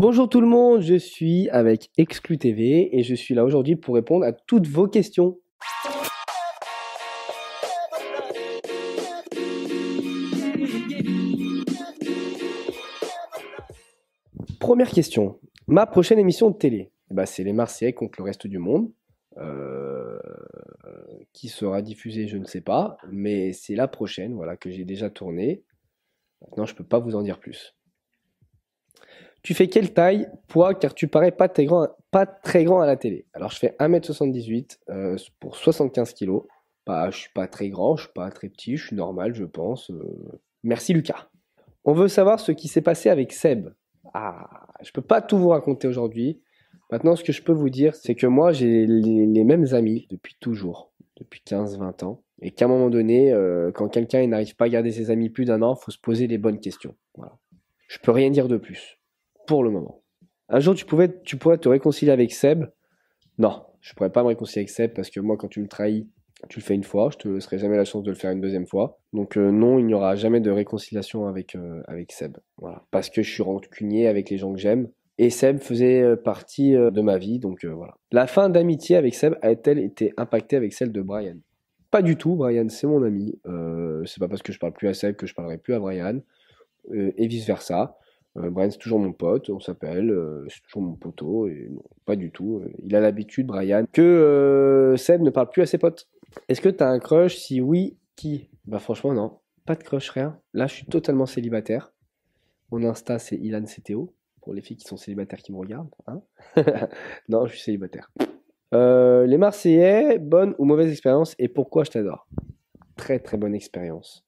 Bonjour tout le monde, je suis avec Exclu TV et je suis là aujourd'hui pour répondre à toutes vos questions. Première question. Ma prochaine émission de télé, bah c'est Les Marseillais contre le reste du monde. Euh, qui sera diffusée, je ne sais pas, mais c'est la prochaine voilà, que j'ai déjà tournée. Maintenant, je ne peux pas vous en dire plus. Tu fais quelle taille, poids, car tu parais pas très grand, à la télé. Alors je fais 1m78 euh, pour 75 kg. Bah, je suis pas très grand, je suis pas très petit, je suis normal, je pense. Euh. Merci Lucas. On veut savoir ce qui s'est passé avec Seb. Ah, je peux pas tout vous raconter aujourd'hui. Maintenant, ce que je peux vous dire, c'est que moi, j'ai les, mêmes amis depuis toujours, depuis 15-20 ans. Et qu'à un moment donné, euh, quand quelqu'un n'arrive pas à garder ses amis plus d'un an, faut se poser les bonnes questions. Voilà. Je peux rien dire de plus pour le moment. Un jour, tu, pouvais, tu pourrais te réconcilier avec Seb. Non, je pourrais pas me réconcilier avec Seb parce que moi, quand tu me trahis, tu le fais une fois, je te laisserai jamais la chance de le faire une deuxième fois. Donc euh, non, il n'y aura jamais de réconciliation avec, euh, avec Seb. Parce que je suis rancunier avec les gens que j'aime. Et Seb faisait euh, partie de ma vie, donc voilà. La fin d'amitié avec Seb a-t-elle été impactée avec celle de Brian Pas du tout, Brian c'est mon ami. c'est pas parce que je parle plus à Seb que je parlerai plus à Brian. et vice-versa. Euh, Brian, c'est toujours mon pote, on s'appelle, euh, c'est toujours mon poteau, et non, pas du tout. Euh, il a l'habitude, Brian, que Seb ne parle plus à ses potes. Est-ce que t'as un crush Si oui, qui Bah franchement, non. Pas de crush, rien. Là, je suis totalement célibataire. Mon Insta, c'est Ilan CTO, pour les filles qui sont célibataires qui me regardent. Hein. non, je suis célibataire. les Marseillais, bonne ou mauvaise expérience et pourquoi je t'adore Très très bonne expérience.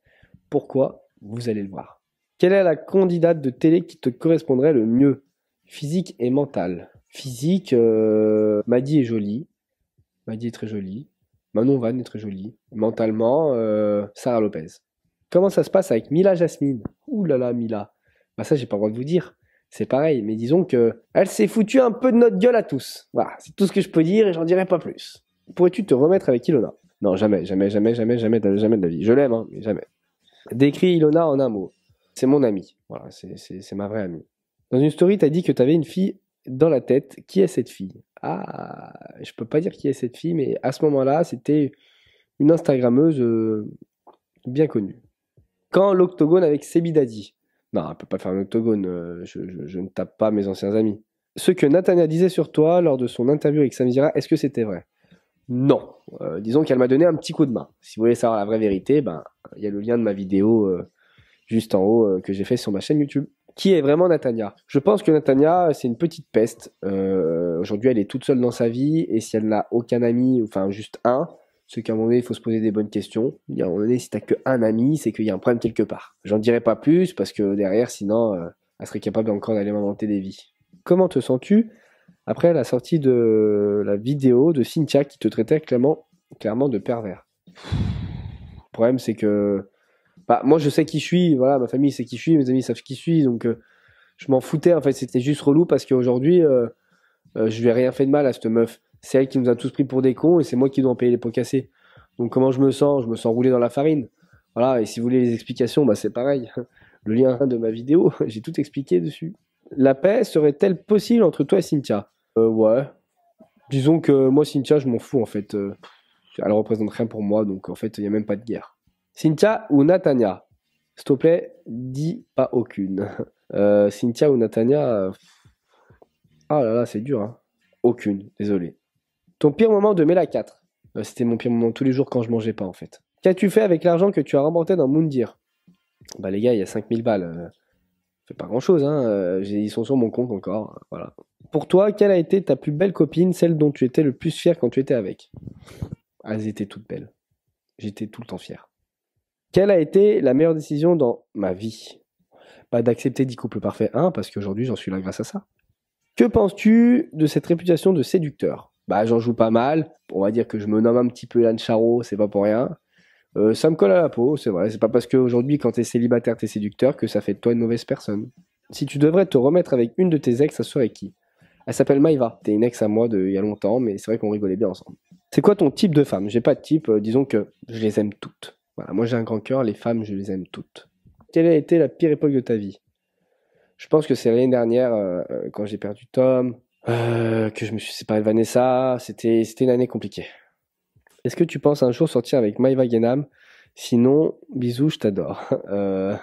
Pourquoi Vous allez le voir. Quelle est la candidate de télé qui te correspondrait le mieux Physique et mentale. Physique, euh, Madi est jolie. Maddy est très jolie. Manon Van est très jolie. Mentalement, euh, Sarah Lopez. Comment ça se passe avec Mila Jasmine Ouh là là, Mila. Bah ça, j'ai pas le droit de vous dire. C'est pareil, mais disons que elle s'est foutue un peu de notre gueule à tous. Voilà, c'est tout ce que je peux dire et j'en dirai pas plus. Pourrais-tu te remettre avec Ilona Non, jamais, jamais, jamais, jamais, jamais, jamais de la vie. Je l'aime, hein, mais jamais. Décris Ilona en un mot c'est mon ami. Voilà, c'est ma vraie amie. Dans une story, tu as dit que tu avais une fille dans la tête. Qui est cette fille Ah, je peux pas dire qui est cette fille, mais à ce moment-là, c'était une Instagrammeuse euh, bien connue. Quand l'octogone avec Sebidadi. Non, on peut pas faire un octogone, euh, je, ne tape pas mes anciens amis. Ce que Natania disait sur toi lors de son interview avec Zira, est-ce que c'était vrai Non. Euh, disons qu'elle m'a donné un petit coup de main. Si vous voulez savoir la vraie vérité, ben, il y a le lien de ma vidéo juste en haut euh, que j'ai fait sur ma chaîne YouTube. Qui est vraiment Natania Je pense que Natania, c'est une petite peste. Euh, aujourd'hui, elle est toute seule dans sa vie et si elle n'a aucun ami, enfin juste un, ce qu'à un moment donné, il faut se poser des bonnes questions. Il y a un moment donné, si t'as qu'un ami, c'est qu'il y a un problème quelque part. J'en dirai pas plus parce que derrière, sinon, euh, elle serait capable encore d'aller m'inventer des vies. Comment te sens-tu après la sortie de la vidéo de Cynthia qui te traitait clairement, clairement de pervers Le problème, c'est que bah, moi, je sais qui je suis. Voilà, ma famille sait qui je suis, mes amis savent qui je suis. Donc, euh, je m'en foutais. En fait, c'était juste relou parce qu'aujourd'hui, euh, euh, je lui ai rien fait de mal à cette meuf. C'est elle qui nous a tous pris pour des cons et c'est moi qui dois en payer les pots cassés. Donc, comment je me sens Je me sens roulé dans la farine. Voilà, et si vous voulez les explications, bah, c'est pareil. Le lien de ma vidéo, j'ai tout expliqué dessus. La paix serait-elle possible entre toi et Cynthia Ouais. Disons que moi, Cynthia, je m'en fous en fait. Elle représente rien pour moi, donc en fait, il n'y a même pas de guerre. Cynthia ou Natania S'il te plaît, dis pas aucune. Euh, Cynthia ou Natania euh, Ah là là, c'est dur. Hein. Aucune, désolé. Ton pire moment de Mela 4 euh, C'était mon pire moment tous les jours quand je mangeais pas en fait. Qu'as-tu fait avec l'argent que tu as remporté dans Moundir Bah les gars, il y a 5000 balles. Fait pas grand-chose, hein. ils sont sur mon compte encore. Voilà. Pour toi, quelle a été ta plus belle copine, celle dont tu étais le plus fier quand tu étais avec ah, Elles étaient toutes belles. J'étais tout le temps fier. Quelle a été la meilleure décision dans ma vie Pas d'accepter 10 couples parfaits 1, parce qu'aujourd'hui j'en suis là grâce à ça. Que penses-tu de cette réputation de séducteur Bah j'en joue pas mal, on va dire que je me nomme un petit peu Elan c'est pas pour rien. Euh, ça me colle à la peau, c'est vrai, c'est pas parce qu'aujourd'hui quand t'es célibataire t'es séducteur que ça fait de toi une mauvaise personne. Si tu devrais te remettre avec une de tes ex, ça serait qui Elle s'appelle Maïva, t'es une ex à moi de il y a longtemps, mais c'est vrai qu'on rigolait bien ensemble. C'est quoi ton type de femme J'ai pas de type, euh, disons que je les aime toutes moi j'ai un grand cœur, les femmes, je les aime toutes. Quelle a été la pire époque de ta vie Je pense que c'est l'année dernière, euh, euh, quand j'ai perdu Tom, euh, que je me suis séparé de Vanessa, c'était une année compliquée. Est-ce que tu penses un jour sortir avec Maïva Genam Sinon, bisous, je t'adore.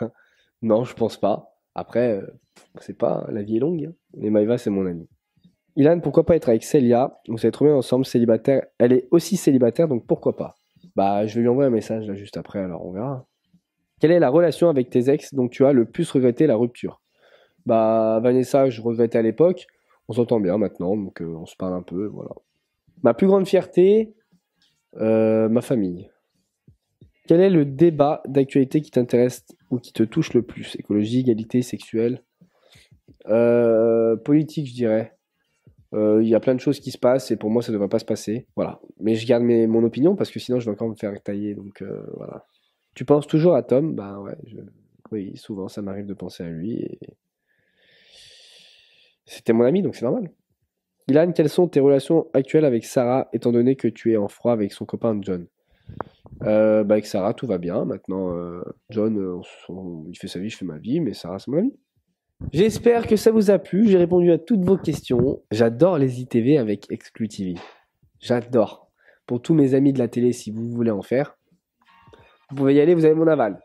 non, je pense pas. Après, c'est pas, la vie est longue. Hein. Mais Maïva, c'est mon ami. Ilan, pourquoi pas être avec Celia Vous êtes trop bien ensemble, célibataire. Elle est aussi célibataire, donc pourquoi pas bah, je vais lui envoyer un message là juste après, alors on verra. Quelle est la relation avec tes ex dont tu as le plus regretté la rupture Bah, Vanessa, je regrettais à l'époque. On s'entend bien maintenant, donc euh, on se parle un peu, voilà. Ma plus grande fierté, euh, ma famille. Quel est le débat d'actualité qui t'intéresse ou qui te touche le plus Écologie, égalité, sexuelle euh, Politique, je dirais. Euh, il y a plein de choses qui se passent et pour moi ça ne devrait pas se passer. Voilà. Mais je garde mon opinion parce que sinon je vais encore me faire tailler. Donc euh, voilà. Tu penses toujours à Tom Ben ouais, oui, souvent ça m'arrive de penser à lui. C'était mon ami donc c'est normal. Ilan, quelles sont tes relations actuelles avec Sarah, étant donné que tu es en froid avec son copain John euh, bah, Avec Sarah, tout va bien. Maintenant, John, il fait sa vie, je fais ma vie, mais Sarah, c'est mon ami. J'espère que ça vous a plu. J'ai répondu à toutes vos questions. J'adore les ITV avec Exclu J'adore. Pour tous mes amis de la télé, si vous voulez en faire, vous pouvez y aller, vous avez mon aval.